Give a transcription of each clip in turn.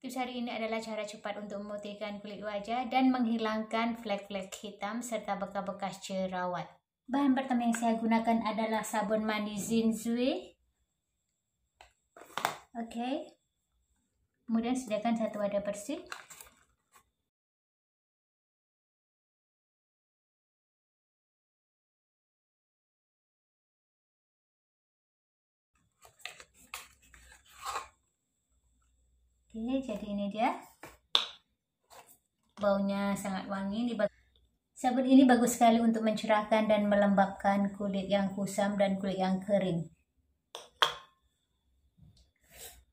Tips hari ini adalah cara cepat untuk memutihkan kulit wajah dan menghilangkan flek-flek hitam serta bekas-bekas jerawat. Bahan pertama yang saya gunakan adalah sabun mandi Zinzui. Oke. Okay. Kemudian sediakan satu wadah bersih. oke jadi ini dia baunya sangat wangi sabun ini bagus sekali untuk mencerahkan dan melembabkan kulit yang kusam dan kulit yang kering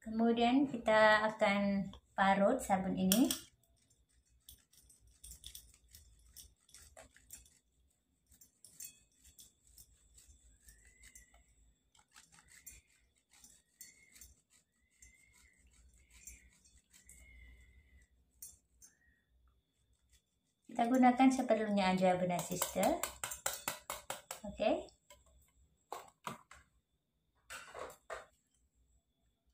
kemudian kita akan parut sabun ini Kita gunakan seperlunya aja benar sister. Oke. Okay.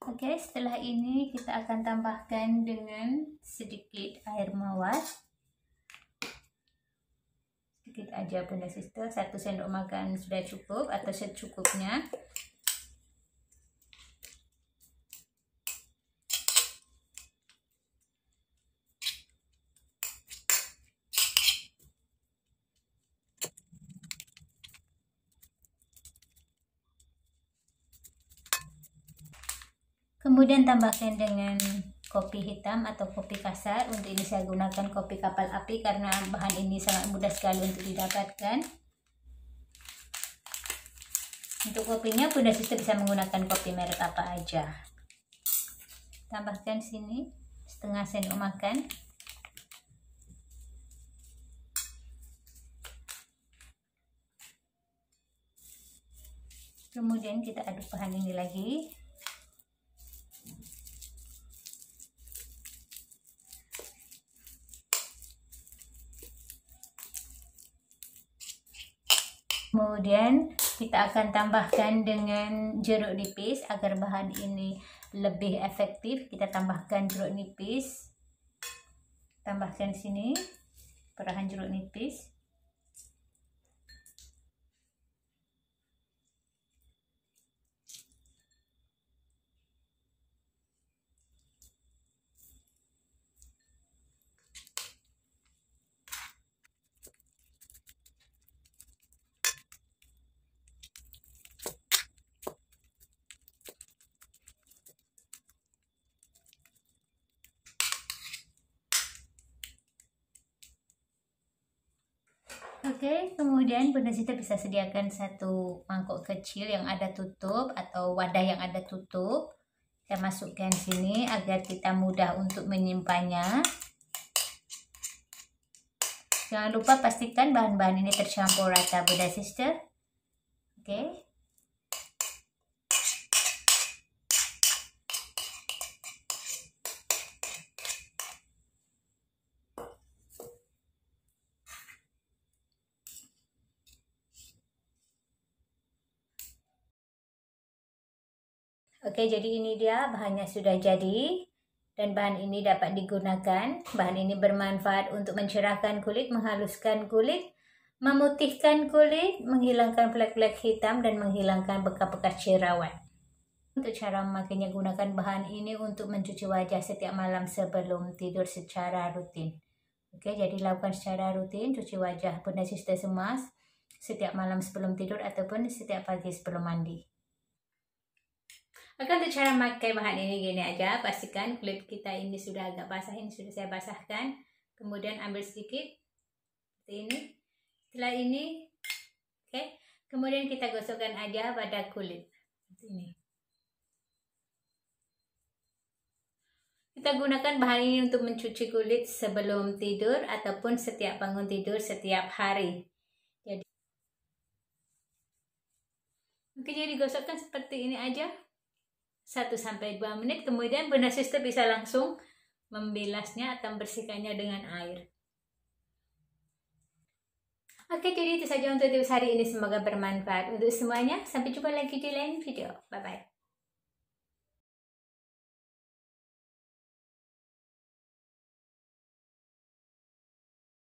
Oke, okay, setelah ini kita akan tambahkan dengan sedikit air mawar. Sedikit aja bunda sister, satu sendok makan sudah cukup atau secukupnya. kemudian tambahkan dengan kopi hitam atau kopi kasar untuk ini saya gunakan kopi kapal api karena bahan ini sangat mudah sekali untuk didapatkan untuk kopinya Bunda Sister bisa menggunakan kopi merek apa aja tambahkan sini setengah sendok makan kemudian kita aduk bahan ini lagi Kemudian kita akan tambahkan dengan jeruk nipis agar bahan ini lebih efektif. Kita tambahkan jeruk nipis. Tambahkan sini perahan jeruk nipis. Oke, okay, kemudian Bunda Sita bisa sediakan satu mangkok kecil yang ada tutup atau wadah yang ada tutup. kita masukkan sini agar kita mudah untuk menyimpannya. Jangan lupa pastikan bahan-bahan ini tercampur rata Bunda Sister. Oke. Okay. Oke, jadi ini dia bahannya sudah jadi dan bahan ini dapat digunakan. Bahan ini bermanfaat untuk mencerahkan kulit, menghaluskan kulit, memutihkan kulit, menghilangkan flek-flek hitam dan menghilangkan bekas-bekas jerawat. Untuk cara memakainya gunakan bahan ini untuk mencuci wajah setiap malam sebelum tidur secara rutin. Oke, jadi lakukan secara rutin cuci wajah bunda sister semua setiap malam sebelum tidur ataupun setiap pagi sebelum mandi. Akan untuk cara memakai bahan ini gini aja, pastikan kulit kita ini sudah agak basah, ini sudah saya basahkan. Kemudian ambil sedikit, seperti ini. Setelah ini, oke. Okay, kemudian kita gosokkan aja pada kulit, seperti ini. Kita gunakan bahan ini untuk mencuci kulit sebelum tidur ataupun setiap bangun tidur setiap hari. Jadi, mungkin jadi gosokkan seperti ini aja. 1 sampai 2 menit kemudian bunda sister bisa langsung membilasnya atau membersihkannya dengan air. Oke, jadi itu saja untuk tips hari ini. Semoga bermanfaat untuk semuanya. Sampai jumpa lagi di lain video. Bye-bye.